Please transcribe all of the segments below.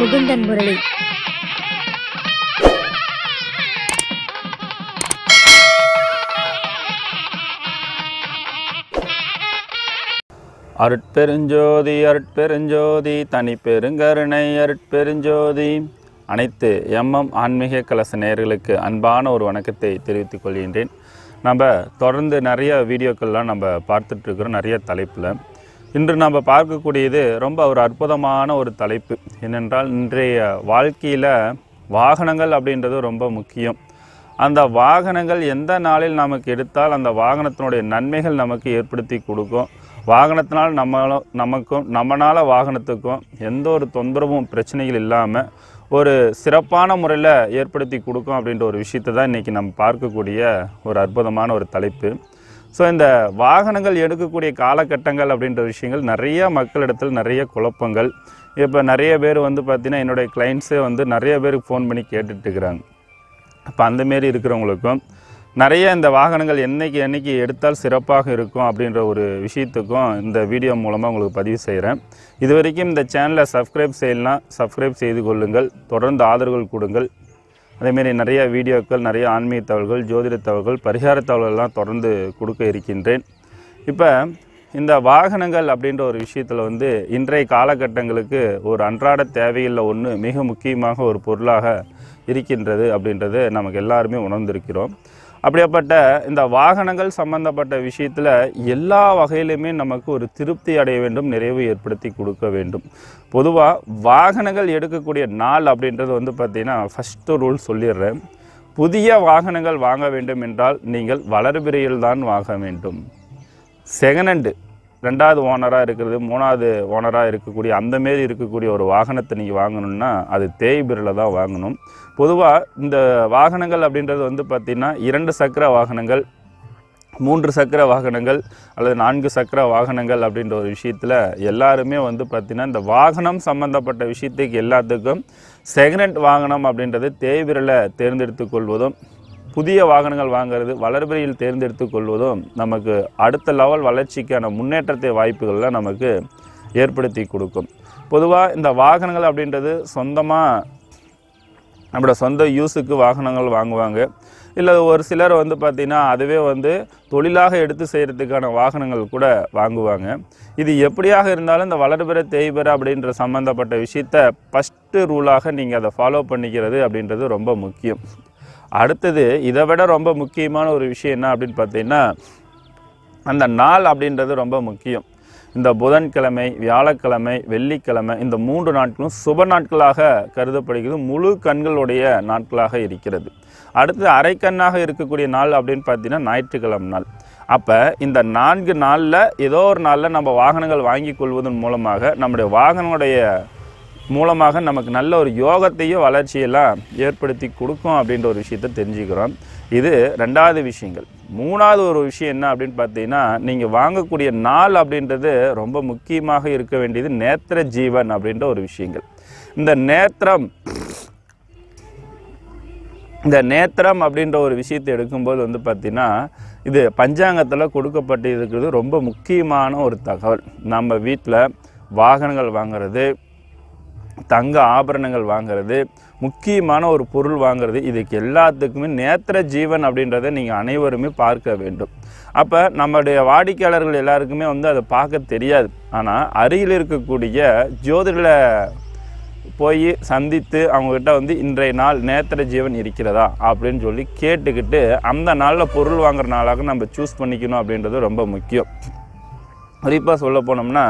முகுந்தன் முரளி அருட்பெருஞ்சோதி அருட்பெருஞ்சோதி தனி பெருங்கருணை அருட்பெருஞ்சோதி அனைத்து எம்எம் ஆன்மீக கலச நேர்களுக்கு அன்பான ஒரு வணக்கத்தை தெரிவித்துக் கொள்கின்றேன் நம்ம தொடர்ந்து நிறைய வீடியோக்கள்லாம் நம்ம பார்த்துட்ருக்குறோம் நிறைய தலைப்பில் இன்று நாம் பார்க்கக்கூடியது ரொம்ப ஒரு அற்புதமான ஒரு தலைப்பு என்னென்றால் இன்றைய வாழ்க்கையில் வாகனங்கள் அப்படின்றது ரொம்ப முக்கியம் அந்த வாகனங்கள் எந்த நாளில் நமக்கு எடுத்தால் அந்த வாகனத்தினுடைய நன்மைகள் நமக்கு ஏற்படுத்தி கொடுக்கும் வாகனத்தினால் நம்மளும் நமக்கும் நம்மளால் வாகனத்துக்கும் எந்த ஒரு தொந்தரவும் பிரச்சனைகள் இல்லாமல் ஒரு சிறப்பான முறையில் ஏற்படுத்தி கொடுக்கும் அப்படின்ற ஒரு விஷயத்தை தான் இன்றைக்கி நம்ம பார்க்கக்கூடிய ஒரு அற்புதமான ஒரு தலைப்பு ஸோ இந்த வாகனங்கள் எடுக்கக்கூடிய காலகட்டங்கள் அப்படின்ற விஷயங்கள் நிறைய மக்களிடத்தில் நிறைய குழப்பங்கள் இப்போ நிறைய பேர் வந்து பார்த்திங்கன்னா என்னுடைய கிளைண்ட்ஸே வந்து நிறைய பேருக்கு ஃபோன் பண்ணி கேட்டுட்ருக்குறாங்க அப்போ அந்தமாரி இருக்கிறவங்களுக்கும் நிறைய இந்த வாகனங்கள் என்றைக்கு என்றைக்கு எடுத்தால் சிறப்பாக இருக்கும் அப்படின்ற ஒரு விஷயத்துக்கும் இந்த வீடியோ மூலமாக உங்களுக்கு பதிவு செய்கிறேன் இது வரைக்கும் இந்த சேனலை சப்ஸ்கிரைப் செய்யலாம் சப்ஸ்கிரைப் செய்து கொள்ளுங்கள் தொடர்ந்து ஆதரவுகள் கொடுங்கள் அதேமாரி நிறைய வீடியோக்கள் நிறைய ஆன்மீக தகவல்கள் ஜோதிட தகவல்கள் பரிகார தகவல்கள்லாம் தொடர்ந்து கொடுக்க இருக்கின்றேன் இப்போ இந்த வாகனங்கள் அப்படின்ற ஒரு விஷயத்தில் வந்து இன்றைய காலகட்டங்களுக்கு ஒரு அன்றாட தேவையில்லை ஒன்று மிக முக்கியமாக ஒரு பொருளாக இருக்கின்றது அப்படின்றது நமக்கு எல்லாருமே உணர்ந்திருக்கிறோம் அப்படியாப்பட்ட இந்த வாகனங்கள் சம்பந்தப்பட்ட விஷயத்தில் எல்லா வகையிலுமே நமக்கு ஒரு திருப்தி அடைய வேண்டும் நிறைவு ஏற்படுத்தி கொடுக்க வேண்டும் பொதுவாக வாகனங்கள் எடுக்கக்கூடிய நாள் அப்படின்றது வந்து பார்த்திங்கன்னா ஃபஸ்ட்டு ரூல் சொல்லிடுறேன் புதிய வாகனங்கள் வாங்க வேண்டும் என்றால் நீங்கள் வளர்பிறையில் தான் வாங்க வேண்டும் செகண்ட் ஹேண்டு ரெண்டாவது ஓனராக இருக்கிறது மூணாவது ஓனராக இருக்கக்கூடிய அந்தமாரி இருக்கக்கூடிய ஒரு வாகனத்தை நீங்கள் வாங்கணும்னா அது தேய்பிரில் தான் வாங்கணும் பொதுவாக இந்த வாகனங்கள் அப்படின்றது வந்து பார்த்திங்கன்னா இரண்டு சக்கர வாகனங்கள் மூன்று சக்கர வாகனங்கள் அல்லது நான்கு சக்கர வாகனங்கள் அப்படின்ற ஒரு விஷயத்தில் எல்லாருமே வந்து பார்த்திங்கன்னா இந்த வாகனம் சம்மந்தப்பட்ட விஷயத்துக்கு எல்லாத்துக்கும் செகண்ட் வாகனம் அப்படின்றது தேய்விரலை தேர்ந்தெடுத்து கொள்வதும் புதிய வாகனங்கள் வாங்கிறது வளர்பிறையில் தேர்ந்தெடுத்து கொள்வதும் நமக்கு அடுத்த லெவல் வளர்ச்சிக்கான முன்னேற்றத்தை வாய்ப்புகள்லாம் நமக்கு ஏற்படுத்தி கொடுக்கும் பொதுவாக இந்த வாகனங்கள் அப்படின்றது சொந்தமாக நம்மளோட சொந்த யூஸுக்கு வாகனங்கள் வாங்குவாங்க இல்லை ஒரு சிலர் வந்து பார்த்திங்கன்னா அதுவே வந்து தொழிலாக எடுத்து செய்கிறதுக்கான வாகனங்கள் கூட வாங்குவாங்க இது எப்படியாக இருந்தாலும் இந்த வளர்பெற தேய்பெற அப்படின்ற சம்மந்தப்பட்ட விஷயத்த ஃபஸ்ட்டு ரூலாக நீங்கள் அதை ஃபாலோ பண்ணிக்கிறது அப்படின்றது ரொம்ப முக்கியம் அடுத்தது இதை விட ரொம்ப முக்கியமான ஒரு விஷயம் என்ன அப்படின்னு பார்த்தீங்கன்னா அந்த நாள் அப்படின்றது ரொம்ப முக்கியம் இந்த புதன்கிழமை வியாழக்கிழமை வெள்ளிக்கிழமை இந்த மூன்று நாட்களும் சுப நாட்களாக கருதப்படுகிறது முழு கண்களுடைய நாட்களாக இருக்கிறது அடுத்தது அரைக்கண்ணாக இருக்கக்கூடிய நாள் அப்படின்னு பார்த்தீங்கன்னா ஞாயிற்றுக்கிழமை நாள் அப்போ இந்த நான்கு நாளில் ஏதோ ஒரு நாளில் நம்ம வாகனங்கள் வாங்கி கொள்வதன் மூலமாக நம்முடைய வாகனங்களுடைய மூலமாக நமக்கு நல்ல ஒரு யோகத்தையும் வளர்ச்சியெல்லாம் ஏற்படுத்தி கொடுக்கும் அப்படின்ற ஒரு விஷயத்தை தெரிஞ்சுக்கிறோம் இது ரெண்டாவது விஷயங்கள் மூணாவது ஒரு விஷயம் என்ன அப்படின்னு பார்த்தீங்கன்னா நீங்கள் வாங்கக்கூடிய நாள் அப்படின்றது ரொம்ப முக்கியமாக இருக்க வேண்டியது நேத்திர ஜீவன் அப்படின்ற ஒரு விஷயங்கள் இந்த நேத்திரம் இந்த நேத்திரம் அப்படின்ற ஒரு விஷயத்தை எடுக்கும்போது வந்து பார்த்திங்கன்னா இது பஞ்சாங்கத்தில் கொடுக்கப்பட்டு இருக்கிறது ரொம்ப முக்கியமான ஒரு தகவல் நம்ம வீட்டில் வாகனங்கள் வாங்கிறது தங்க ஆபரணங்கள் வாங்கிறது முக்கியமான ஒரு பொருள் வாங்கிறது இதுக்கு எல்லாத்துக்குமே நேத்திர ஜீவன் அப்படின்றத நீங்கள் அனைவருமே பார்க்க வேண்டும் அப்போ நம்முடைய வாடிக்கையாளர்கள் எல்லாருக்குமே வந்து அதை பார்க்க தெரியாது ஆனால் அருகில் இருக்கக்கூடிய ஜோதிடரை போய் சந்தித்து அவங்கக்கிட்ட வந்து இன்றைய நாள் நேத்திர ஜீவன் இருக்கிறதா அப்படின்னு சொல்லி கேட்டுக்கிட்டு அந்த நாளில் பொருள் வாங்குற நாளாக நம்ம சூஸ் பண்ணிக்கணும் அப்படின்றது ரொம்ப முக்கியம் குறிப்பாக சொல்ல போனோம்னா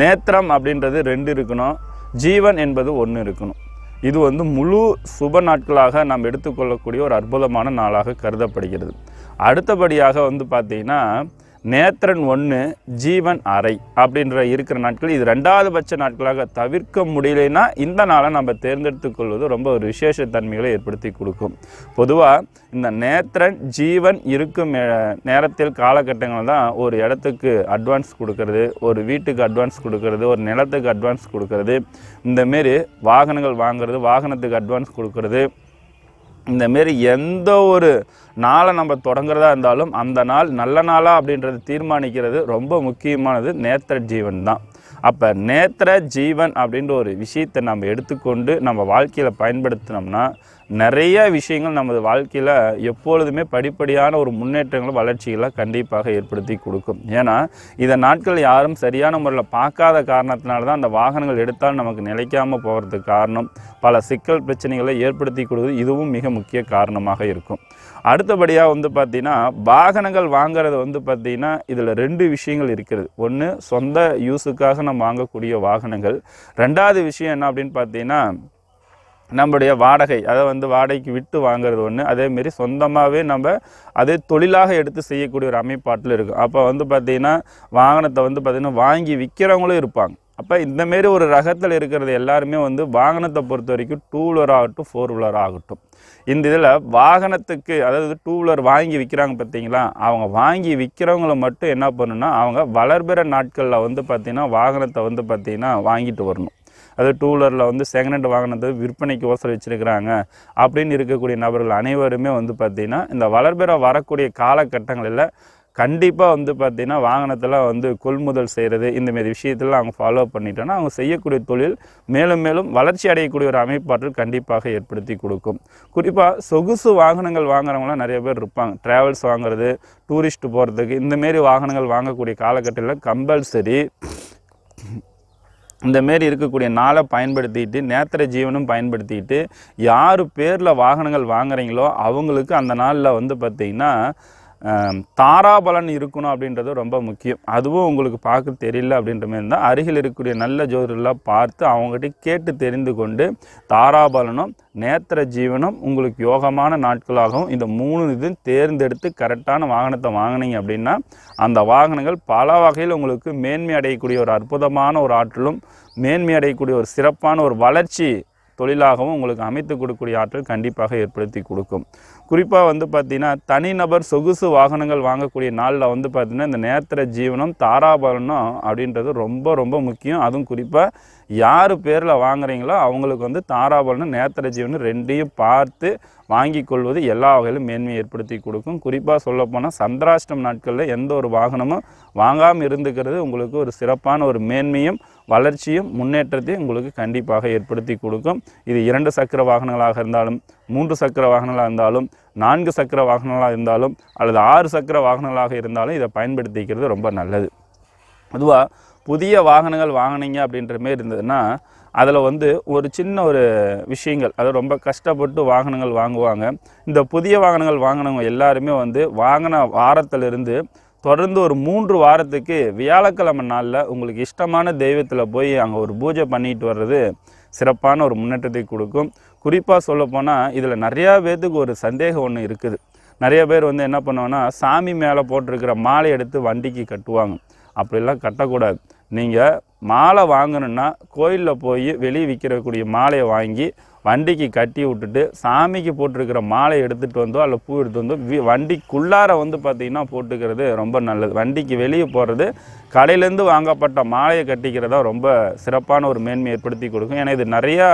நேத்திரம் அப்படின்றது ரெண்டு இருக்கணும் ஜீவன் என்பது ஒன்று இருக்கணும் இது வந்து முழு சுப நாட்களாக நாம் எடுத்துக்கொள்ளக்கூடிய ஒரு அற்புதமான நாளாக கருதப்படுகிறது அடுத்தபடியாக வந்து பார்த்திங்கன்னா நேத்திரன் ஒன்று ஜீவன் அறை அப்படின்ற இருக்கிற நாட்கள் இது ரெண்டாவது பட்ச நாட்களாக தவிர்க்க முடியலைன்னா இந்த நாளை நம்ம தேர்ந்தெடுத்து கொள்வது ரொம்ப ஒரு விசேஷ தன்மைகளை ஏற்படுத்தி கொடுக்கும் பொதுவாக இந்த நேத்திரன் ஜீவன் இருக்கும் நேரத்தில் காலகட்டங்கள் தான் ஒரு இடத்துக்கு அட்வான்ஸ் கொடுக்கறது ஒரு வீட்டுக்கு அட்வான்ஸ் கொடுக்கறது ஒரு நிலத்துக்கு அட்வான்ஸ் கொடுக்கறது இந்தமாரி வாகனங்கள் வாங்குறது வாகனத்துக்கு அட்வான்ஸ் கொடுக்கறது இந்தமாரி எந்த ஒரு நாளை நம்ம தொடங்குறதா இருந்தாலும் அந்த நாள் நல்ல நாளா அப்படின்றது தீர்மானிக்கிறது ரொம்ப முக்கியமானது நேத்திர ஜீவன் தான் அப்போ நேத்திர ஜீவன் அப்படின்ற ஒரு விஷயத்தை நம்ம எடுத்துக்கொண்டு நம்ம வாழ்க்கையில் பயன்படுத்தினோம்னா நிறைய விஷயங்கள் நமது வாழ்க்கையில் எப்பொழுதுமே படிப்படியான ஒரு முன்னேற்றங்களும் வளர்ச்சிகளை கண்டிப்பாக ஏற்படுத்தி கொடுக்கும் ஏன்னா இதை நாட்கள் யாரும் சரியான முறையில் பார்க்காத காரணத்தினால தான் அந்த வாகனங்கள் எடுத்தால் நமக்கு நிலைக்காமல் போகிறதுக்கு காரணம் பல சிக்கல் பிரச்சனைகளை ஏற்படுத்தி கொடுக்குது இதுவும் மிக முக்கிய காரணமாக இருக்கும் அடுத்தபடியாக வந்து பார்த்திங்கன்னா வாகனங்கள் வாங்கிறது வந்து பார்த்திங்கன்னா இதில் ரெண்டு விஷயங்கள் இருக்கிறது ஒன்று சொந்த யூஸுக்காக நம்ம வாங்கக்கூடிய வாகனங்கள் ரெண்டாவது விஷயம் என்ன அப்படின்னு பார்த்தீங்கன்னா நம்முடைய வாடகை அதை வந்து வாடகைக்கு விட்டு வாங்குறது ஒன்று அதேமாரி சொந்தமாகவே நம்ம அதே தொழிலாக எடுத்து செய்யக்கூடிய ஒரு அமைப்பாட்டில் இருக்கும் அப்போ வந்து பார்த்திங்கன்னா வாகனத்தை வந்து பார்த்திங்கன்னா வாங்கி விற்கிறவங்களும் இருப்பாங்க அப்போ இந்தமாரி ஒரு ரகத்தில் இருக்கிறது எல்லாருமே வந்து வாகனத்தை பொறுத்த வரைக்கும் டூ வீலர் ஆகட்டும் ஃபோர் வீலர் ஆகட்டும் இந்த இதில் வாகனத்துக்கு அதாவது டூ வீலர் வாங்கி விற்கிறாங்க பார்த்தீங்களா அவங்க வாங்கி விற்கிறவங்கள மட்டும் என்ன பண்ணுன்னா அவங்க வளர்பிற நாட்களில் வந்து பார்த்திங்கன்னா வாகனத்தை வந்து பார்த்திங்கன்னா வாங்கிட்டு வரணும் அதாவது டூ வீலரில் வந்து செகண்ட் ஹேண்ட் வாங்கினது விற்பனைக்கு ஓசல் வச்சுருக்கிறாங்க அப்படின்னு இருக்கக்கூடிய நபர்கள் அனைவருமே வந்து பார்த்திங்கன்னா இந்த வளர்பெற வரக்கூடிய காலகட்டங்களில் கண்டிப்பாக வந்து பார்த்திங்கன்னா வாகனத்தில் வந்து கொள்முதல் செய்கிறது இந்தமாரி விஷயத்தெல்லாம் அவங்க ஃபாலோ பண்ணிட்டோன்னா அவங்க செய்யக்கூடிய தொழில் மேலும் மேலும் வளர்ச்சி அடையக்கூடிய ஒரு அமைப்பாற்றல் கண்டிப்பாக ஏற்படுத்தி கொடுக்கும் குறிப்பாக சொகுசு வாகனங்கள் வாங்குறவங்களாம் நிறைய பேர் இருப்பாங்க ட்ராவல்ஸ் வாங்குறது டூரிஸ்ட் போகிறதுக்கு இந்தமாரி வாகனங்கள் வாங்கக்கூடிய காலகட்டத்தில் கம்பல்சரி இந்த மாரி இருக்கக்கூடிய நாளை பயன்படுத்திட்டு நேத்திர ஜீவனும் பயன்படுத்திட்டு யார் பேரில் வாகனங்கள் வாங்குறீங்களோ அவங்களுக்கு அந்த நாளில் வந்து பார்த்திங்கன்னா தாராபலன் இருக்கணும் அப்படின்றது ரொம்ப முக்கியம் அதுவும் உங்களுக்கு பார்க்க தெரியல அப்படின்ற மாதிரி இருந்தால் அருகில் இருக்கக்கூடிய நல்ல ஜோதிடெலாம் பார்த்து அவங்ககிட்ட கேட்டு தெரிந்து கொண்டு தாராபலனும் நேத்திர ஜீவனம் உங்களுக்கு யோகமான நாட்களாகவும் இந்த மூணு இது தேர்ந்தெடுத்து கரெக்டான வாகனத்தை வாங்கினீங்க அப்படின்னா அந்த வாகனங்கள் பல வகையில் உங்களுக்கு மேன்மை அடையக்கூடிய ஒரு அற்புதமான ஒரு ஆற்றலும் மேன்மை அடையக்கூடிய ஒரு சிறப்பான ஒரு வளர்ச்சி தொழிலாகவும் உங்களுக்கு அமைத்து கொடுக்கக்கூடிய ஆற்றல் கண்டிப்பாக ஏற்படுத்தி கொடுக்கும் குறிப்பாக வந்து பார்த்திங்கன்னா தனிநபர் சொகுசு வாகனங்கள் வாங்கக்கூடிய நாளில் வந்து பார்த்திங்கன்னா இந்த நேத்திர ஜீவனம் தாராபரணம் அப்படின்றது ரொம்ப ரொம்ப முக்கியம் அதுவும் குறிப்பாக யார் பேரில் வாங்குறீங்களோ அவங்களுக்கு வந்து தாராபரணம் நேத்திர ஜீவனம் ரெண்டையும் பார்த்து வாங்கி கொள்வது எல்லா வகையிலும் மேன்மையை ஏற்படுத்தி கொடுக்கும் குறிப்பாக சொல்லப்போனால் சந்திராஷ்டம் நாட்களில் எந்த ஒரு வாகனமும் வாங்காமல் இருந்துக்கிறது உங்களுக்கு ஒரு சிறப்பான ஒரு மேன்மையும் வளர்ச்சியும் முன்னேற்றத்தையும் உங்களுக்கு கண்டிப்பாக ஏற்படுத்தி கொடுக்கும் இது இரண்டு சக்கர வாகனங்களாக இருந்தாலும் மூன்று சக்கர வாகனங்களாக இருந்தாலும் நான்கு சக்கர வாகனங்களாக இருந்தாலும் அல்லது ஆறு சக்கர வாகனங்களாக இருந்தாலும் இதை பயன்படுத்திக்கிறது ரொம்ப நல்லது பொதுவாக புதிய வாகனங்கள் வாங்கினீங்க அப்படின்ற மாரி இருந்ததுன்னா அதில் வந்து ஒரு சின்ன ஒரு விஷயங்கள் அதை ரொம்ப கஷ்டப்பட்டு வாகனங்கள் வாங்குவாங்க இந்த புதிய வாகனங்கள் வாங்கினவங்க எல்லாருமே வந்து வாங்கின வாரத்திலிருந்து தொடர்ந்து ஒரு மூன்று வாரத்துக்கு வியாழக்கிழமை நாளில் உங்களுக்கு இஷ்டமான தெய்வத்தில் போய் அங்கே ஒரு பூஜை பண்ணிட்டு வர்றது சிறப்பான ஒரு முன்னேற்றத்தை கொடுக்கும் குறிப்பாக சொல்லப்போனால் இதில் நிறையா பேர்த்துக்கு ஒரு சந்தேகம் ஒன்று இருக்குது நிறைய பேர் வந்து என்ன பண்ணுவோன்னா சாமி மேலே போட்டிருக்கிற மாலை எடுத்து வண்டிக்கு கட்டுவாங்க அப்படிலாம் கட்டக்கூடாது நீங்கள் மாலை வாங்கணுன்னா கோயிலில் போய் வெளியே விற்கிறக்கூடிய மாலையை வாங்கி வண்டிக்கு கட்டி விட்டுட்டு சாமிக்கு போட்டிருக்கிற மாலை எடுத்துகிட்டு வந்தோ அல்ல பூ எடுத்து வந்தோ வி வண்டிக்குள்ளார வந்து பார்த்திங்கன்னா போட்டுக்கிறது ரொம்ப நல்லது வண்டிக்கு வெளியே போகிறது கடையிலேருந்து வாங்கப்பட்ட மாலையை கட்டிக்கிறதா ரொம்ப சிறப்பான ஒரு மேன்மை ஏற்படுத்தி கொடுக்கும் ஏன்னா இது நிறையா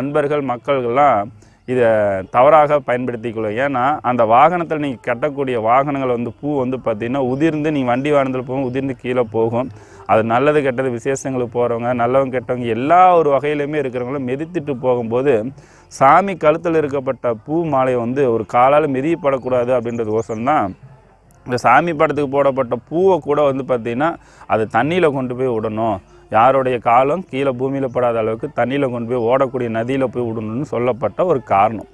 அன்பர்கள் மக்கள்கள்லாம் இதை தவறாக கொள்ளும் ஏன்னா அந்த வாகனத்தில் நீங்கள் கட்டக்கூடிய வாகனங்கள் வந்து பூ வந்து பார்த்திங்கன்னா உதிர்ந்து நீங்கள் வண்டி வாகனத்தில் போகும் உதிர்ந்து கீழே போகும் அது நல்லது கெட்டது விசேஷங்களுக்கு போகிறவங்க நல்லவங்க கெட்டவங்க எல்லா ஒரு வகையிலுமே இருக்கிறவங்களும் மெதித்துட்டு போகும்போது சாமி கழுத்தில் இருக்கப்பட்ட பூ மாலை வந்து ஒரு காலால் மெதியப்படக்கூடாது அப்படின்றது ஓசம்தான் இந்த சாமி படத்துக்கு போடப்பட்ட பூவை கூட வந்து பார்த்திங்கன்னா அது தண்ணியில் கொண்டு போய் விடணும் யாருடைய காலம் கீழே பூமியில் படாத அளவுக்கு தண்ணியில் கொண்டு போய் ஓடக்கூடிய நதியில் போய் விடணும்னு சொல்லப்பட்ட ஒரு காரணம்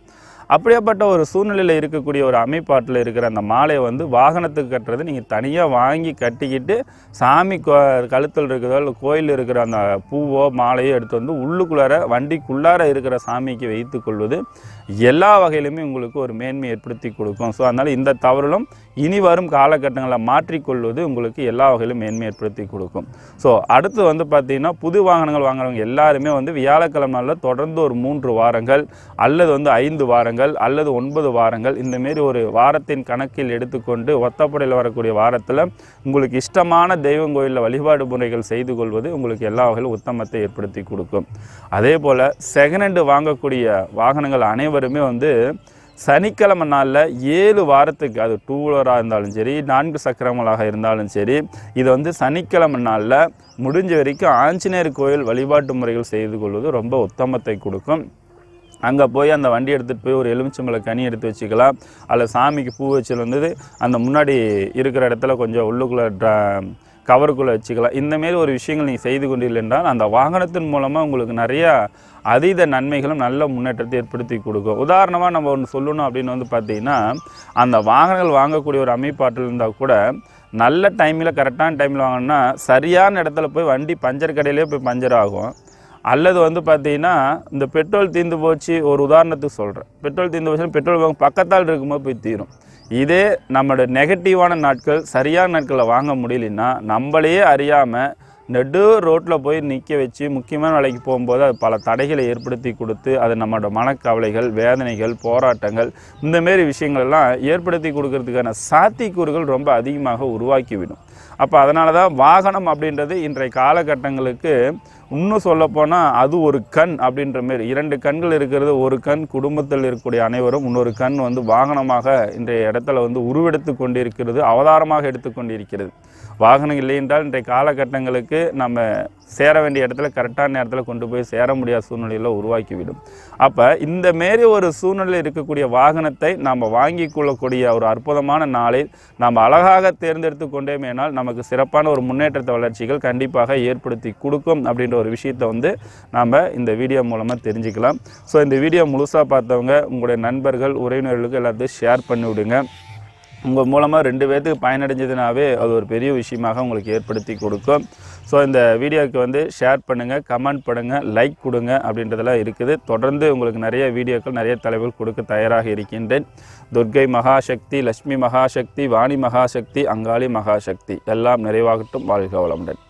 அப்படியேப்பட்ட ஒரு சூழ்நிலையில் இருக்கக்கூடிய ஒரு அமைப்பாட்டில் இருக்கிற அந்த மாலையை வந்து வாகனத்துக்கு கட்டுறது நீங்கள் தனியாக வாங்கி கட்டிக்கிட்டு சாமி கழுத்தில் இருக்கிறதோ இல்லை கோயில் இருக்கிற அந்த பூவோ மாலையோ எடுத்து வந்து உள்ளுக்குள்ளார வண்டிக்குள்ளார இருக்கிற சாமிக்கு வைத்துக்கொள்வது எல்லா வகையிலுமே உங்களுக்கு ஒரு மேன்மை ஏற்படுத்தி கொடுக்கும் ஸோ அதனால் இந்த தவறுகளும் இனி வரும் காலகட்டங்களில் மாற்றிக்கொள்வது உங்களுக்கு எல்லா வகையிலும் மேன்மை ஏற்படுத்தி கொடுக்கும் ஸோ அடுத்து வந்து பார்த்திங்கன்னா புது வாகனங்கள் வாங்குறவங்க எல்லாருமே வந்து வியாழக்கிழமையில் தொடர்ந்து ஒரு மூன்று வாரங்கள் அல்லது வந்து ஐந்து வாரங்கள் அல்லது ஒன்பது வாரங்கள் இந்தமாரி ஒரு வாரத்தின் கணக்கில் எடுத்துக்கொண்டு ஒத்தப்படையில் வரக்கூடிய வாரத்தில் உங்களுக்கு இஷ்டமான தெய்வம் கோயிலில் வழிபாடு முறைகள் செய்து கொள்வது உங்களுக்கு எல்லா வகையிலும் உத்தமத்தை ஏற்படுத்தி கொடுக்கும் அதே போல் செகண்ட் ஹேண்டு வாங்கக்கூடிய வாகனங்கள் அனைவரும் அனைவருமே வந்து சனிக்கிழமை நாளில் ஏழு வாரத்துக்கு அது டூ வீலராக இருந்தாலும் சரி நான்கு சக்கரங்களாக இருந்தாலும் சரி இது வந்து சனிக்கிழமை நாளில் முடிஞ்ச வரைக்கும் ஆஞ்சநேயர் கோயில் வழிபாட்டு முறைகள் செய்து கொள்வது ரொம்ப உத்தமத்தை கொடுக்கும் அங்கே போய் அந்த வண்டி எடுத்துகிட்டு போய் ஒரு எலுமிச்சம்பளை கனி எடுத்து வச்சுக்கலாம் அல்ல சாமிக்கு பூ வச்சுருந்தது அந்த முன்னாடி இருக்கிற இடத்துல கொஞ்சம் உள்ளுக்குள்ளே கவருக்குள்ளே வச்சுக்கலாம் இந்தமாரி ஒரு விஷயங்கள் நீங்கள் செய்து கொண்டிருந்தால் அந்த வாகனத்தின் மூலமாக உங்களுக்கு நிறையா அதீத நன்மைகளும் நல்ல முன்னேற்றத்தை ஏற்படுத்தி கொடுக்கும் உதாரணமாக நம்ம ஒன்று சொல்லணும் அப்படின்னு வந்து பார்த்திங்கன்னா அந்த வாகனங்கள் வாங்கக்கூடிய ஒரு அமைப்பாற்றல் இருந்தால் கூட நல்ல டைமில் கரெக்டான டைமில் வாங்கினா சரியான இடத்துல போய் வண்டி பஞ்சர் கடையிலே போய் பஞ்சர் ஆகும் அல்லது வந்து பார்த்திங்கன்னா இந்த பெட்ரோல் தீர்ந்து போச்சு ஒரு உதாரணத்துக்கு சொல்கிறேன் பெட்ரோல் தீர்ந்து போச்சுன்னா பெட்ரோல் பக்கத்தால் இருக்கும்போது போய் தீரும் இதே நம்மளோட நெகட்டிவான நாட்கள் சரியான நாட்களில் வாங்க முடியலன்னா நம்மளையே அறியாமல் நெடு ரோட்டில் போய் நிற்க வச்சு முக்கியமான வேலைக்கு போகும்போது அது பல தடைகளை ஏற்படுத்தி கொடுத்து அது நம்மளோட மனக்கவலைகள் வேதனைகள் போராட்டங்கள் இந்தமாரி விஷயங்கள்லாம் ஏற்படுத்தி கொடுக்கறதுக்கான சாத்தியக்கூறுகள் ரொம்ப அதிகமாக உருவாக்கிவிடும் அப்போ அதனால தான் வாகனம் அப்படின்றது இன்றைய காலகட்டங்களுக்கு இன்னும் சொல்லப்போனால் அது ஒரு கண் அப்படின்ற மாரி இரண்டு கண்கள் இருக்கிறது ஒரு கண் குடும்பத்தில் இருக்கக்கூடிய அனைவரும் இன்னொரு கண் வந்து வாகனமாக இன்றைய இடத்துல வந்து உருவெடுத்து கொண்டிருக்கிறது அவதாரமாக எடுத்துக்கொண்டிருக்கிறது வாகனம் இல்லை என்றால் இன்றைய காலகட்டங்களுக்கு நம்ம சேர வேண்டிய இடத்துல கரெக்டான நேரத்தில் கொண்டு போய் சேர முடியாத சூழ்நிலையில் உருவாக்கிவிடும் அப்போ இந்த மாரி ஒரு சூழ்நிலையில் இருக்கக்கூடிய வாகனத்தை நாம் வாங்கி கொள்ளக்கூடிய ஒரு அற்புதமான நாளில் நாம் அழகாக தேர்ந்தெடுத்து கொண்டேமேனால் நமக்கு சிறப்பான ஒரு முன்னேற்றத்தை வளர்ச்சிகள் கண்டிப்பாக ஏற்படுத்தி கொடுக்கும் அப்படின்ற ஒரு விஷயத்தை வந்து நாம் இந்த வீடியோ மூலமாக தெரிஞ்சுக்கலாம் ஸோ இந்த வீடியோ முழுசாக பார்த்தவங்க உங்களுடைய நண்பர்கள் உறவினர்களுக்கு எல்லாத்தையும் ஷேர் பண்ணிவிடுங்க உங்கள் மூலமாக ரெண்டு பேர்த்துக்கு பயனடைஞ்சதுனாவே அது ஒரு பெரிய விஷயமாக உங்களுக்கு ஏற்படுத்தி கொடுக்கும் ஸோ இந்த வீடியோவுக்கு வந்து ஷேர் பண்ணுங்கள் கமெண்ட் பண்ணுங்கள் லைக் கொடுங்க அப்படின்றதெல்லாம் இருக்குது தொடர்ந்து உங்களுக்கு நிறைய வீடியோக்கள் நிறைய தலைவர்கள் கொடுக்க தயாராக இருக்கின்றேன் துர்கை மகாசக்தி லக்ஷ்மி மகாசக்தி வாணி மகாசக்தி அங்காளி மகாசக்தி எல்லாம் நிறைவாகட்டும் வாழ்க வளமுடன்